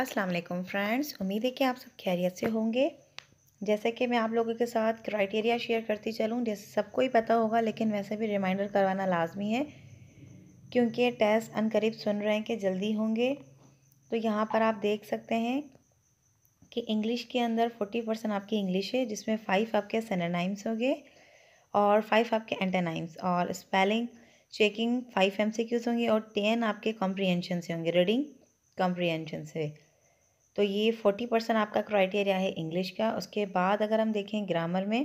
अस्सलाम वालेकुम फ्रेंड्स उम्मीद है कि आप सब खैरियत से होंगे जैसे कि मैं आप लोगों के साथ क्राइटेरिया शेयर करती चलूँ जैसे सबको ही पता होगा लेकिन वैसे भी रिमाइंडर करवाना लाजमी है क्योंकि टेस्ट अनकरीब सुन रहे हैं कि जल्दी होंगे तो यहाँ पर आप देख सकते हैं कि इंग्लिश के अंदर फोर्टी परसेंट आपकी इंग्लिश है जिसमें फ़ाइव आपके सेनानाइम्स हो गए और फाइव आपके एंटेनाइम्स और स्पेलिंग चेकिंग फाइव एम होंगे और टेन आपके कॉम्प्रीहेंशन से होंगे रीडिंग कॉम्प्रीहेंशन से तो ये फोर्टी परसेंट आपका क्राइटेरिया है इंग्लिश का उसके बाद अगर हम देखें ग्रामर में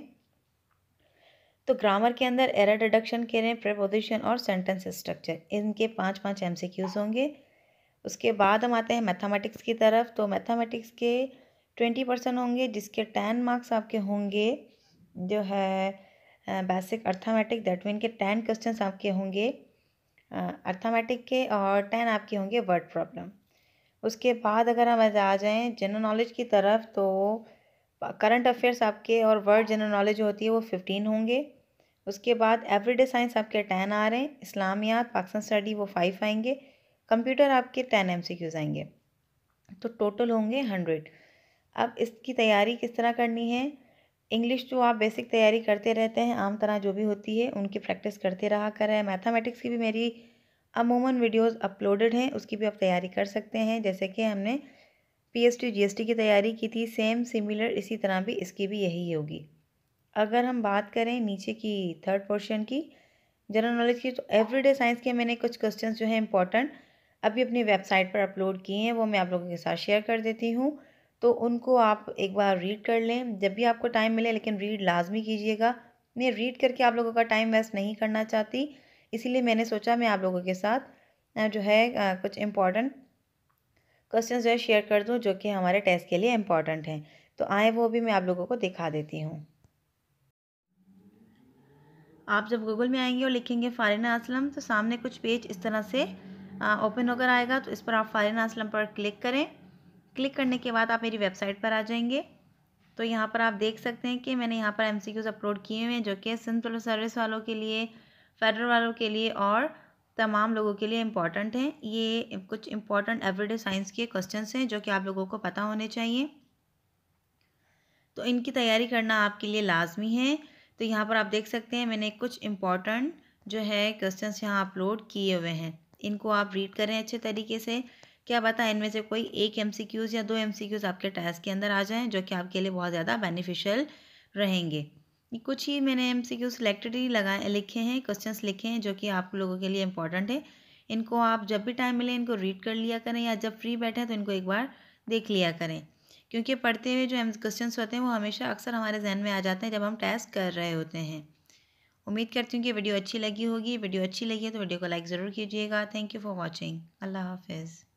तो ग्रामर के अंदर एरर डिडक्शन कह रहे प्रपोजिशन और सेंटेंस स्ट्रक्चर इनके पाँच पाँच एम होंगे उसके बाद हम आते हैं मैथामेटिक्स की तरफ तो मैथामेटिक्स के ट्वेंटी परसेंट होंगे जिसके टेन मार्क्स आपके होंगे जो है बेसिक अर्थामेटिक दैट मीन के टेन क्वेश्चन आपके होंगे अर्थामेटिक के और टेन आपके होंगे वर्ड प्रॉब्लम उसके बाद अगर हम आ जाएँ जनरल नॉलेज की तरफ तो करंट अफेयर्स आपके और वर्ल्ड जनरल नॉलेज होती है वो फिफ्टीन होंगे उसके बाद एवरीडे साइंस आपके टेन आ रहे हैं इस्लामियात पाकिस्तान स्टडी वो फाइव आएंगे कंप्यूटर आपके टेन एम सी क्यूज़ आएंगे तो टोटल होंगे हंड्रेड अब इसकी तैयारी किस तरह करनी है इंग्लिश जो आप बेसिक तैयारी करते रहते हैं आम तरह जो भी होती है उनकी प्रैक्टिस करते रहा करें मैथमेटिक्स की भी मेरी अमूमन वीडियोस अपलोडेड हैं उसकी भी आप तैयारी कर सकते हैं जैसे कि हमने पीएसटी जीएसटी की तैयारी की थी सेम सिमिलर इसी तरह भी इसकी भी यही होगी अगर हम बात करें नीचे की थर्ड पोर्शन की जनरल नॉलेज की तो एवरीडे साइंस के मैंने कुछ क्वेश्चंस जो हैं इंपॉर्टेंट अभी अपनी वेबसाइट पर अपलोड किए हैं वो मैं आप लोगों के साथ शेयर कर देती हूँ तो उनको आप एक बार रीड कर लें जब भी आपको टाइम मिले लेकिन रीड लाजमी कीजिएगा मैं रीड करके आप लोगों का टाइम वेस्ट नहीं करना चाहती इसीलिए मैंने सोचा मैं आप लोगों के साथ जो है कुछ इम्पॉर्टेंट क्वेश्चन जो है शेयर कर दूँ जो कि हमारे टेस्ट के लिए इम्पॉर्टेंट हैं तो आए वो भी मैं आप लोगों को दिखा देती हूँ आप जब गूगल में आएंगे और लिखेंगे फ़ारिना असलम तो सामने कुछ पेज इस तरह से ओपन होकर आएगा तो इस पर आप फ़ारिना असलम पर क्लिक करें क्लिक करने के बाद आप मेरी वेबसाइट पर आ जाएंगे तो यहाँ पर आप देख सकते हैं कि मैंने यहाँ पर एम अपलोड किए हुए हैं जो कि सिंध सर्विस वालों के लिए पैटर्न वालों के लिए और तमाम लोगों के लिए इम्पॉर्टेंट हैं ये कुछ इम्पॉर्टेंट एवरीडे साइंस के क्वेश्चन हैं जो कि आप लोगों को पता होने चाहिए तो इनकी तैयारी करना आपके लिए लाजमी है तो यहाँ पर आप देख सकते हैं मैंने कुछ इम्पॉर्टेंट जो है क्वेश्चंस यहाँ अपलोड किए हुए हैं इनको आप रीड करें अच्छे तरीके से क्या पता इनमें से कोई एक एम या दो एम आपके टेस्ट के अंदर आ जाएँ जो कि आपके लिए बहुत ज़्यादा बेनिफिशियल रहेंगे कुछ ही मैंने एम सी क्यू सिलेक्टेड ही लगाए लिखे हैं क्वेश्चंस लिखे हैं जो कि आप लोगों के लिए इंपॉर्टेंट है इनको आप जब भी टाइम मिले इनको रीड कर लिया करें या जब फ्री बैठे तो इनको एक बार देख लिया करें क्योंकि पढ़ते हुए जो एम क्वेश्चन होते हैं वो हमेशा अक्सर हमारे जहन में आ जाते हैं जब हम टेस्ट कर रहे होते हैं उम्मीद करती हूँ कि वीडियो अच्छी लगी होगी वीडियो अच्छी लगी है तो वीडियो को लाइक ज़रूर कीजिएगा थैंक यू फॉर वॉचिंग अल्लाह हाफिज़